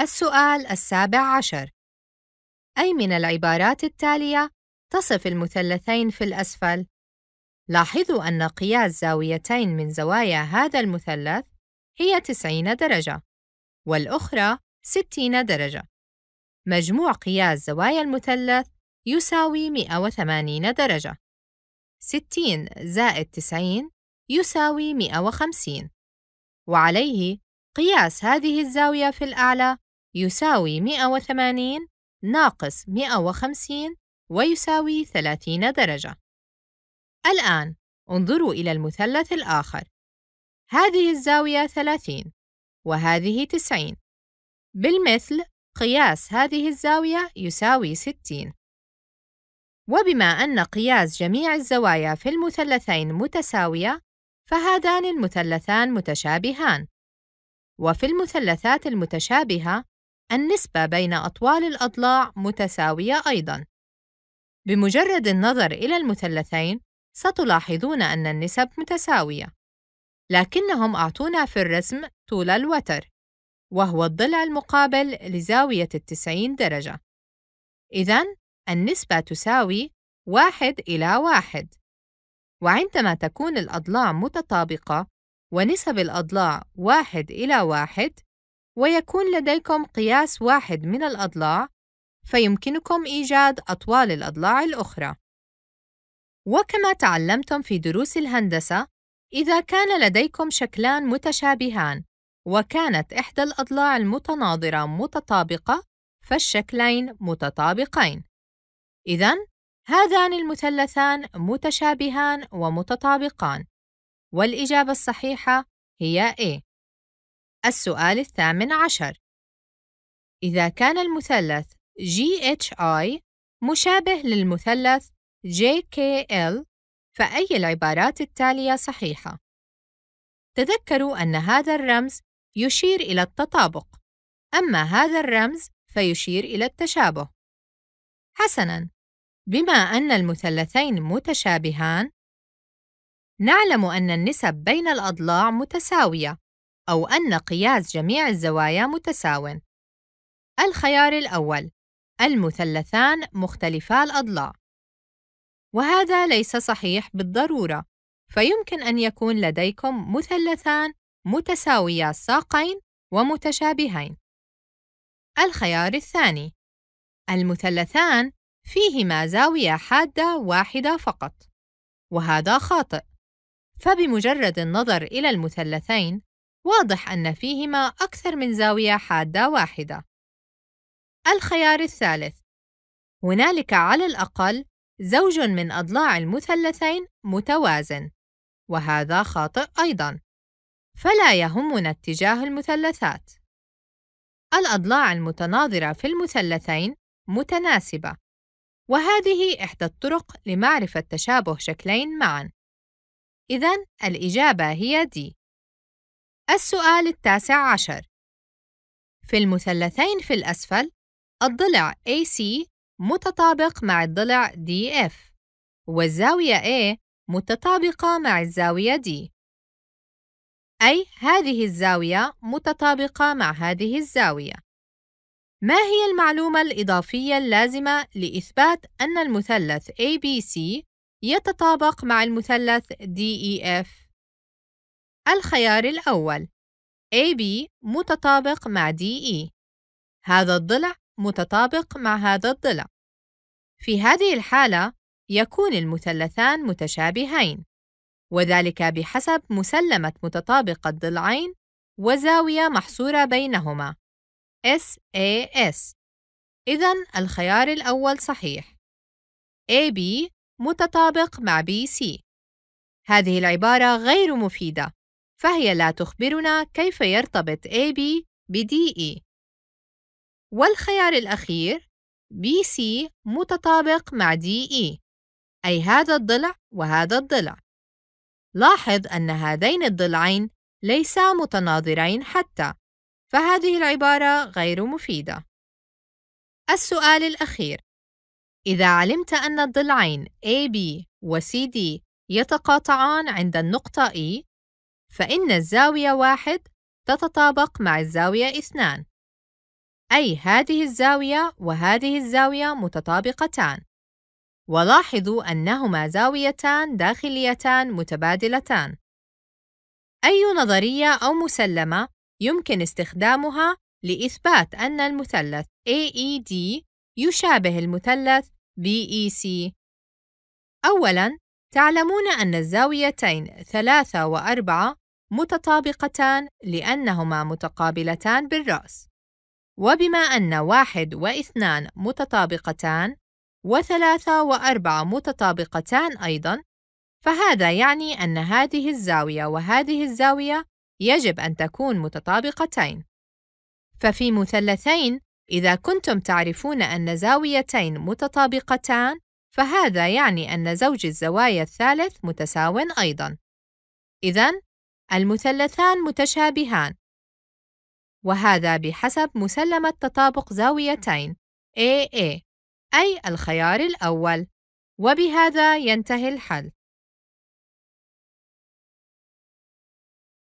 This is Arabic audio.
السؤال السابع عشر أي من العبارات التالية تصف المثلثين في الأسفل؟ لاحظوا أن قياس زاويتين من زوايا هذا المثلث هي 90 درجة والأخرى 60 درجة مجموع قياس زوايا المثلث يساوي 180 درجة 60 زائد 90 يساوي 150 وعليه قياس هذه الزاوية في الأعلى يساوي 180 ناقص 150 ويساوي 30 درجة. الآن انظروا إلى المثلث الآخر. هذه الزاوية 30 وهذه 90. بالمثل قياس هذه الزاوية يساوي 60. وبما أن قياس جميع الزوايا في المثلثين متساوية، فهذان المثلثان متشابهان. وفي المثلثات المتشابهة النسبة بين أطوال الأضلاع متساوية أيضاً. بمجرد النظر إلى المثلثين، ستلاحظون أن النسب متساوية، لكنهم أعطونا في الرسم طول الوتر، وهو الضلع المقابل لزاوية التسعين درجة. إذا النسبة تساوي واحد إلى واحد. وعندما تكون الأضلاع متطابقة ونسب الأضلاع واحد إلى واحد، ويكون لديكم قياس واحد من الأضلاع فيمكنكم إيجاد أطوال الأضلاع الأخرى. وكما تعلمتم في دروس الهندسة، إذا كان لديكم شكلان متشابهان وكانت إحدى الأضلاع المتناظرة متطابقة، فالشكلين متطابقين. إذا هذان المثلثان متشابهان ومتطابقان، والإجابة الصحيحة هي A. السؤال الثامن عشر إذا كان المثلث GHI مشابه للمثلث JKL فأي العبارات التالية صحيحة؟ تذكروا أن هذا الرمز يشير إلى التطابق أما هذا الرمز فيشير إلى التشابه حسناً بما أن المثلثين متشابهان نعلم أن النسب بين الأضلاع متساوية أو أن قياس جميع الزوايا متساو. الخيار الأول: المثلثان مختلفا الأضلاع. وهذا ليس صحيح بالضرورة، فيمكن أن يكون لديكم مثلثان متساويا الساقين ومتشابهين. الخيار الثاني: المثلثان فيهما زاوية حادة واحدة فقط، وهذا خاطئ، فبمجرد النظر إلى المثلثين واضح أن فيهما أكثر من زاوية حادة واحدة. الخيار الثالث هنالك على الأقل زوج من أضلاع المثلثين متوازن، وهذا خاطئ أيضًا، فلا يهمنا اتجاه المثلثات. الأضلاع المتناظرة في المثلثين متناسبة، وهذه إحدى الطرق لمعرفة تشابه شكلين معًا. إذا الإجابة هي دي. السؤال التاسع عشر في المثلثين في الأسفل الضلع AC متطابق مع الضلع DF والزاوية A متطابقة مع الزاوية D أي هذه الزاوية متطابقة مع هذه الزاوية ما هي المعلومة الإضافية اللازمة لإثبات أن المثلث ABC يتطابق مع المثلث DEF؟ الخيار الأول AB متطابق مع DE هذا الضلع متطابق مع هذا الضلع في هذه الحالة يكون المثلثان متشابهين وذلك بحسب مسلمة متطابق الضلعين وزاوية محصورة بينهما SAS إذا الخيار الأول صحيح AB متطابق مع BC هذه العبارة غير مفيدة فهي لا تخبرنا كيف يرتبط AB بDE والخيار الأخير BC متطابق مع DE أي هذا الضلع وهذا الضلع لاحظ أن هذين الضلعين ليسا متناظرين حتى فهذه العبارة غير مفيدة السؤال الأخير إذا علمت أن الضلعين AB و CD يتقاطعان عند النقطة E فإن الزاوية واحد تتطابق مع الزاوية اثنان أي هذه الزاوية وهذه الزاوية متطابقتان ولاحظوا أنهما زاويتان داخليتان متبادلتان أي نظرية أو مسلمة يمكن استخدامها لإثبات أن المثلث AED يشابه المثلث BEC أولاً تعلمون أن الزاويتين ثلاثة وأربعة متطابقتان لأنهما متقابلتان بالرأس وبما أن واحد واثنان متطابقتان وثلاثة وأربعة متطابقتان أيضاً فهذا يعني أن هذه الزاوية وهذه الزاوية يجب أن تكون متطابقتين ففي مثلثين إذا كنتم تعرفون أن زاويتين متطابقتان فهذا يعني أن زوج الزوايا الثالث متساو أيضًا. إذا المثلثان متشابهان، وهذا بحسب مسلمة تطابق زاويتين AA أي الخيار الأول، وبهذا ينتهي الحل.